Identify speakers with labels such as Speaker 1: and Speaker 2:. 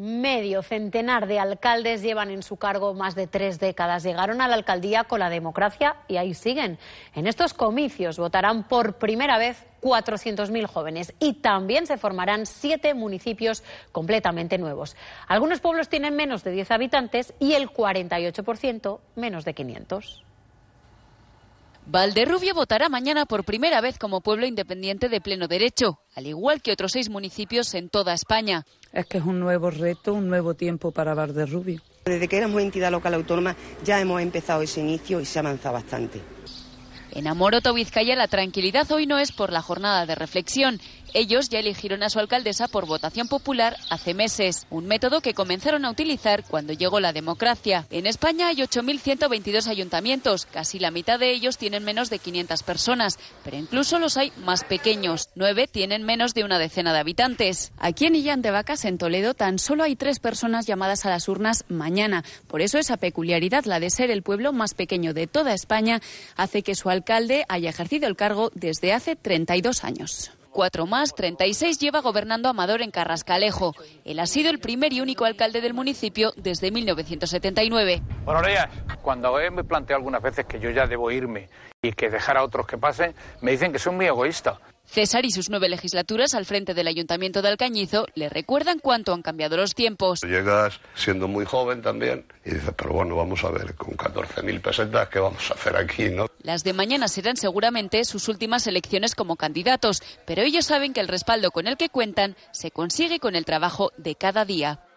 Speaker 1: Medio centenar de alcaldes llevan en su cargo más de tres décadas. Llegaron a la alcaldía con la democracia y ahí siguen. En estos comicios votarán por primera vez 400.000 jóvenes y también se formarán siete municipios completamente nuevos. Algunos pueblos tienen menos de 10 habitantes y el 48% menos de 500. Valderrubio votará mañana por primera vez como pueblo
Speaker 2: independiente de pleno derecho, al igual que otros seis municipios en toda España. Es que es un nuevo reto, un nuevo tiempo para Bar de Rubio. Desde que éramos entidad local autónoma ya hemos empezado ese inicio y se ha avanzado bastante. En Amoroto Vizcaya la tranquilidad hoy no es por la jornada de reflexión, ellos ya eligieron a su alcaldesa por votación popular hace meses, un método que comenzaron a utilizar cuando llegó la democracia. En España hay 8.122 ayuntamientos, casi la mitad de ellos tienen menos de 500 personas, pero incluso los hay más pequeños. Nueve tienen menos de una decena de habitantes. Aquí en Illán de Vacas, en Toledo, tan solo hay tres personas llamadas a las urnas mañana. Por eso esa peculiaridad, la de ser el pueblo más pequeño de toda España, hace que su alcalde haya ejercido el cargo desde hace 32 años. Cuatro más, 36, lleva gobernando Amador en Carrascalejo. Él ha sido el primer y único alcalde del municipio desde 1979.
Speaker 3: Buenos días. Cuando me planteo algunas veces que yo ya debo irme y que dejar a otros que pasen, me dicen que soy muy egoísta.
Speaker 2: César y sus nueve legislaturas al frente del Ayuntamiento de Alcañizo le recuerdan cuánto han cambiado los tiempos.
Speaker 3: Llegas siendo muy joven también y dices, pero bueno, vamos a ver, con 14.000 pesetas, ¿qué vamos a hacer aquí? No?
Speaker 2: Las de mañana serán seguramente sus últimas elecciones como candidatos, pero ellos saben que el respaldo con el que cuentan se consigue con el trabajo de cada día.